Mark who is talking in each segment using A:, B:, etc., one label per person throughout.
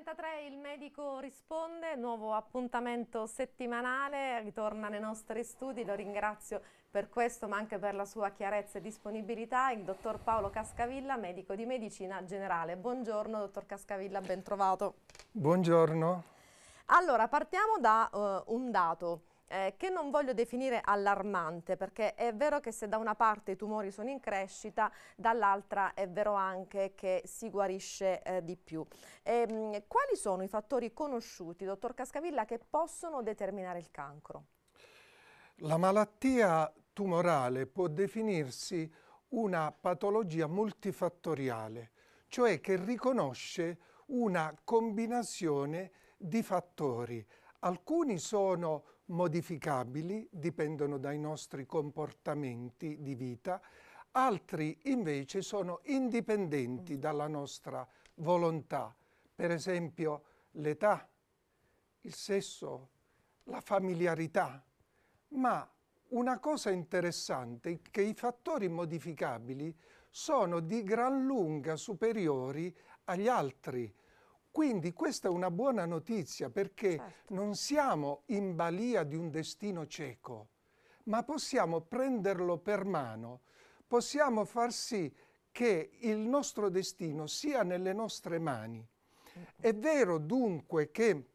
A: 23.33 il medico risponde, nuovo appuntamento settimanale, ritorna nei nostri studi, lo ringrazio per questo ma anche per la sua chiarezza e disponibilità, il dottor Paolo Cascavilla, medico di medicina generale. Buongiorno dottor Cascavilla, ben trovato.
B: Buongiorno.
A: Allora partiamo da uh, un dato eh, che non voglio definire allarmante perché è vero che se da una parte i tumori sono in crescita, dall'altra è vero anche che si guarisce eh, di più. E, ehm, mh, quali sono i fattori conosciuti, dottor Cascavilla, che possono determinare il cancro?
B: La malattia tumorale può definirsi una patologia multifattoriale, cioè che riconosce una combinazione di fattori. Alcuni sono modificabili, dipendono dai nostri comportamenti di vita, altri invece sono indipendenti dalla nostra volontà, per esempio l'età, il sesso, la familiarità, ma una cosa interessante è che i fattori modificabili sono di gran lunga superiori agli altri, quindi questa è una buona notizia perché certo. non siamo in balia di un destino cieco, ma possiamo prenderlo per mano, possiamo far sì che il nostro destino sia nelle nostre mani. È vero dunque che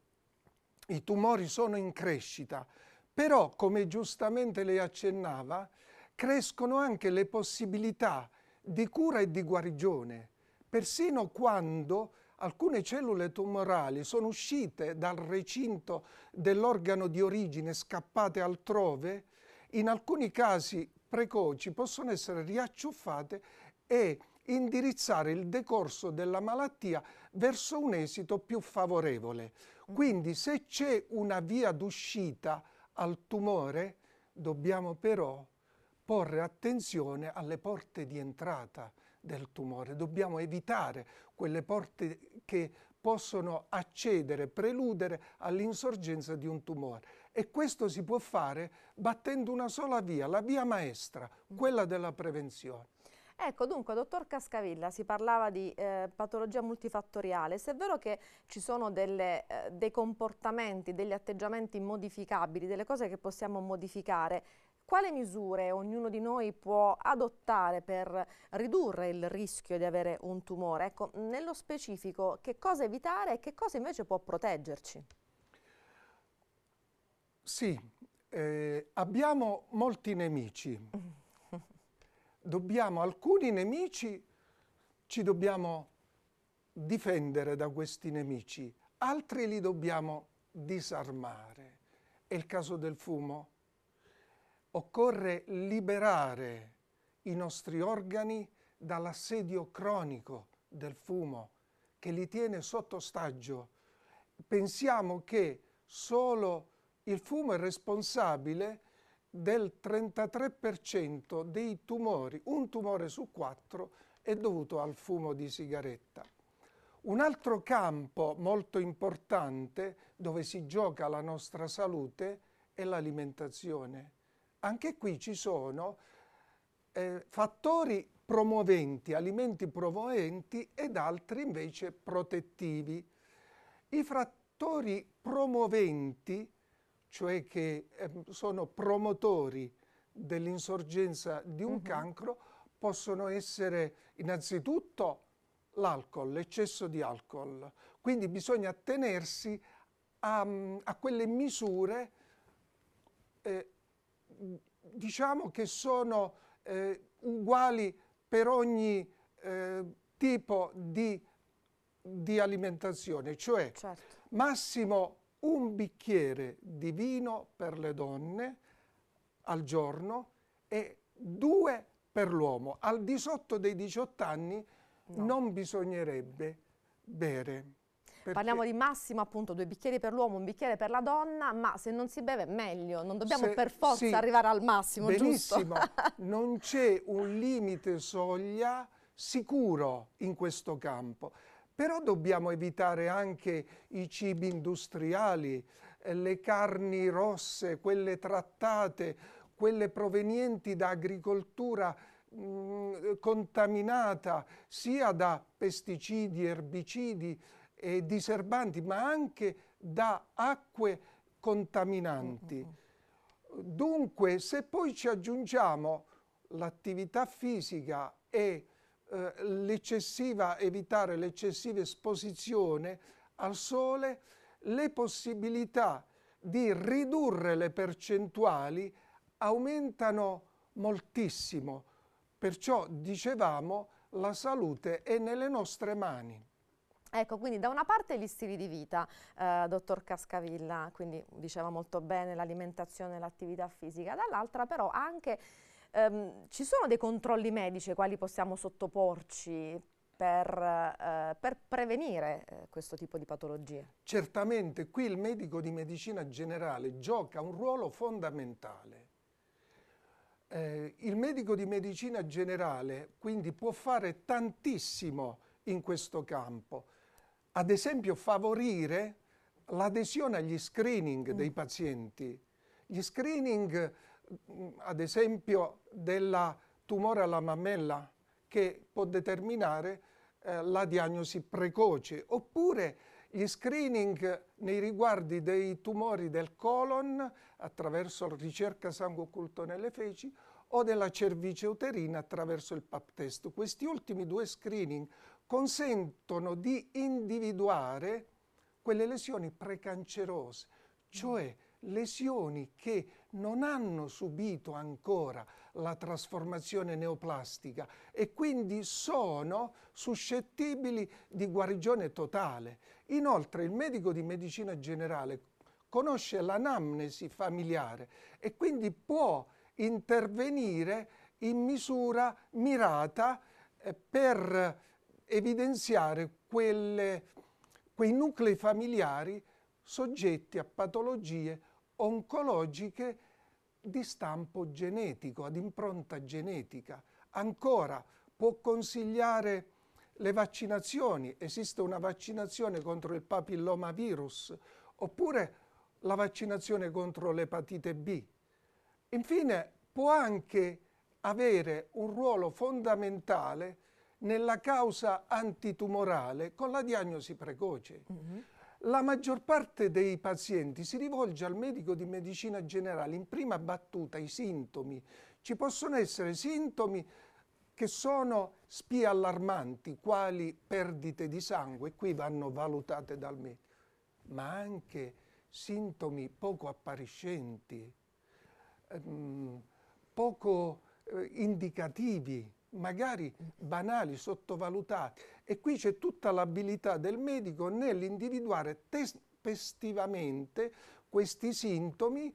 B: i tumori sono in crescita, però come giustamente lei accennava, crescono anche le possibilità di cura e di guarigione, persino quando alcune cellule tumorali sono uscite dal recinto dell'organo di origine, scappate altrove, in alcuni casi precoci possono essere riacciuffate e indirizzare il decorso della malattia verso un esito più favorevole. Mm. Quindi se c'è una via d'uscita al tumore, dobbiamo però porre attenzione alle porte di entrata del tumore. Dobbiamo evitare quelle porte che possono accedere, preludere all'insorgenza di un tumore. E questo si può fare battendo una sola via, la via maestra, mm. quella della prevenzione.
A: Ecco, dunque, dottor Cascavilla, si parlava di eh, patologia multifattoriale. Se è vero che ci sono delle, eh, dei comportamenti, degli atteggiamenti modificabili, delle cose che possiamo modificare, quale misure ognuno di noi può adottare per ridurre il rischio di avere un tumore? Ecco, nello specifico, che cosa evitare e che cosa invece può proteggerci?
B: Sì, eh, abbiamo molti nemici. Dobbiamo, alcuni nemici ci dobbiamo difendere da questi nemici, altri li dobbiamo disarmare. È il caso del fumo, occorre liberare i nostri organi dall'assedio cronico del fumo che li tiene sotto ostaggio. Pensiamo che solo il fumo è responsabile del 33% dei tumori, un tumore su quattro è dovuto al fumo di sigaretta. Un altro campo molto importante dove si gioca la nostra salute è l'alimentazione. Anche qui ci sono eh, fattori promoventi, alimenti promoventi ed altri invece protettivi. I fattori promoventi, cioè che eh, sono promotori dell'insorgenza di un uh -huh. cancro, possono essere innanzitutto l'alcol, l'eccesso di alcol. Quindi bisogna attenersi a, a quelle misure eh, diciamo che sono eh, uguali per ogni eh, tipo di, di, alimentazione, cioè certo. massimo un bicchiere di vino per le donne al giorno e due per l'uomo. Al di sotto dei 18 anni no. non bisognerebbe bere. Perché... Parliamo
A: di massimo appunto due bicchieri per l'uomo, un bicchiere per la donna, ma se non si beve meglio, non dobbiamo se, per forza sì, arrivare al massimo, benissimo.
B: non c'è un limite soglia sicuro in questo campo. Però dobbiamo evitare anche i cibi industriali, eh, le carni rosse, quelle trattate, quelle provenienti da agricoltura mh, mm, contaminata sia da pesticidi, erbicidi, eh, diserbanti, ma anche da acque contaminanti. Mm, mm, mm. Dunque, se poi ci aggiungiamo l'attività fisica e eh, l'eccessiva, evitare l'eccessiva esposizione al sole, le possibilità di ridurre le percentuali aumentano moltissimo. Perciò, dicevamo, la salute è nelle nostre mani.
A: Ecco, quindi da una parte gli stili di vita, eh, dottor Cascavilla, quindi diceva molto bene l'alimentazione e l'attività fisica, dall'altra però anche ehm, ci sono dei controlli medici ai quali possiamo sottoporci per, eh, per prevenire eh, questo tipo
B: di patologie? Certamente, qui il medico di medicina generale gioca un ruolo fondamentale. Eh, il medico di medicina generale quindi può fare tantissimo in questo campo ad esempio favorire l'adesione agli screening mm. dei pazienti. Gli screening, mm, ad esempio, del tumore alla mammella che può determinare eh, la diagnosi precoce, oppure gli screening nei riguardi dei tumori del colon attraverso ricerca sangue occulto nelle feci o della cervice uterina attraverso il pap test. Questi ultimi due screening consentono di individuare quelle lesioni precancerose, cioè lesioni che non hanno subito ancora la trasformazione neoplastica e quindi sono suscettibili di guarigione totale. Inoltre il medico di medicina generale conosce l'anamnesi familiare e quindi può intervenire in misura mirata eh, per evidenziare quelle, quei nuclei familiari soggetti a patologie oncologiche di stampo genetico, ad impronta genetica. Ancora, può consigliare le vaccinazioni, esiste una vaccinazione contro il papillomavirus, oppure la vaccinazione contro l'epatite B. Infine, può anche avere un ruolo fondamentale nella causa antitumorale con la diagnosi precoce. Mm -hmm. La maggior parte dei pazienti si rivolge al medico di medicina generale in prima battuta i sintomi. Ci possono essere sintomi che sono spie allarmanti, quali perdite di sangue, qui vanno valutate dal medico, ma anche sintomi poco appariscenti, ehm, poco eh, indicativi, magari banali, sottovalutati. E qui c'è tutta l'abilità del medico nell'individuare tempestivamente questi sintomi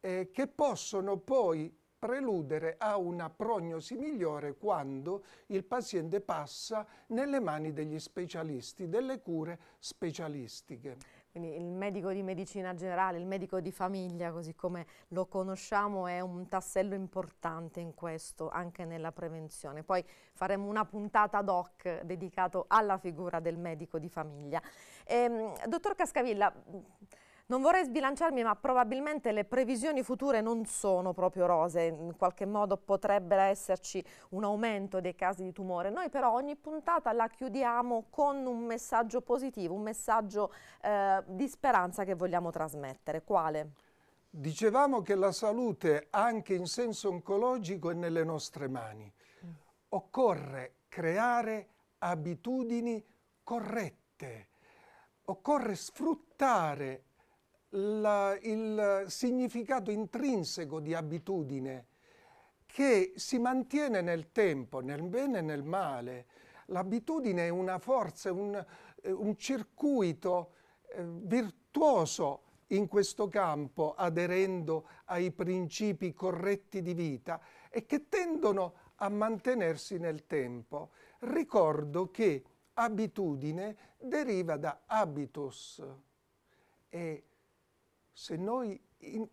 B: eh, che possono poi preludere a una prognosi migliore quando il paziente passa nelle mani degli specialisti, delle cure specialistiche.
A: Quindi il medico di medicina generale, il medico di famiglia, così come lo conosciamo, è un tassello importante in questo, anche nella prevenzione. Poi faremo una puntata ad hoc dedicato alla figura del medico di famiglia. Ehm, dottor Cascavilla, non vorrei sbilanciarmi, ma probabilmente le previsioni future non sono proprio rose, in qualche modo potrebbe esserci un aumento dei casi di tumore. Noi però ogni puntata la chiudiamo con un messaggio positivo, un messaggio eh, di speranza che vogliamo trasmettere. Quale?
B: Dicevamo che la salute anche in senso oncologico è nelle nostre mani. Mm. Occorre creare abitudini corrette, occorre sfruttare la, il significato intrinseco di abitudine che si mantiene nel tempo, nel bene e nel male. L'abitudine è una forza, un, eh, un circuito eh, virtuoso in questo campo, aderendo ai principi corretti di vita e che tendono a mantenersi nel tempo. Ricordo che abitudine deriva da habitus e se noi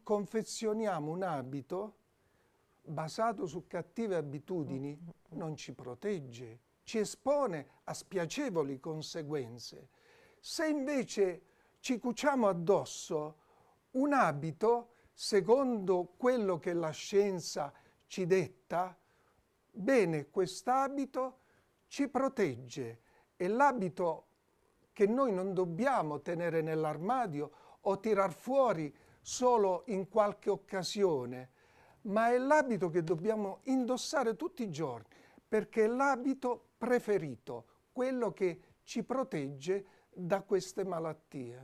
B: confezioniamo un abito basato su cattive abitudini, non ci protegge, ci espone a spiacevoli conseguenze. Se invece ci cuciamo addosso un abito, secondo quello che la scienza ci detta, bene, quest'abito ci protegge e l'abito che noi non dobbiamo tenere nell'armadio o tirar fuori solo in qualche occasione, ma è l'abito che dobbiamo indossare tutti i giorni, perché è l'abito preferito, quello che ci protegge da queste malattie.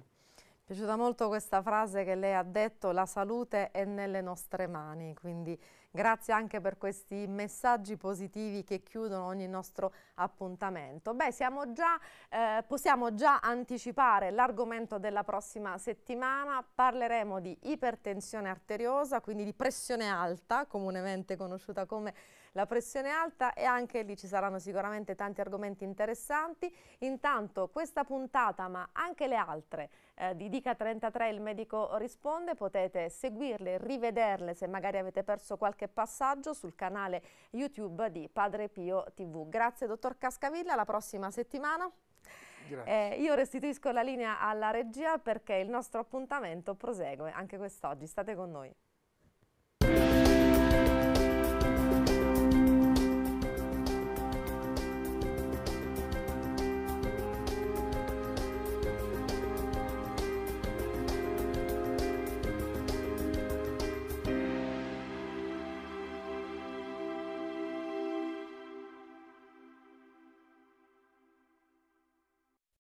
A: Mi è piaciuta molto questa frase che lei ha detto, la salute è nelle nostre mani, quindi Grazie anche per questi messaggi positivi che chiudono ogni nostro appuntamento. Beh, già, eh, possiamo già anticipare l'argomento della prossima settimana. Parleremo di ipertensione arteriosa, quindi di pressione alta, comunemente conosciuta come la pressione alta e anche lì ci saranno sicuramente tanti argomenti interessanti. Intanto questa puntata, ma anche le altre eh, di Dica 33 il medico risponde, potete seguirle, rivederle se magari avete perso qualche passaggio sul canale YouTube di Padre Pio TV. Grazie dottor Cascavilla, alla prossima settimana. Eh, io restituisco la linea alla regia perché il nostro appuntamento prosegue anche quest'oggi. State con noi.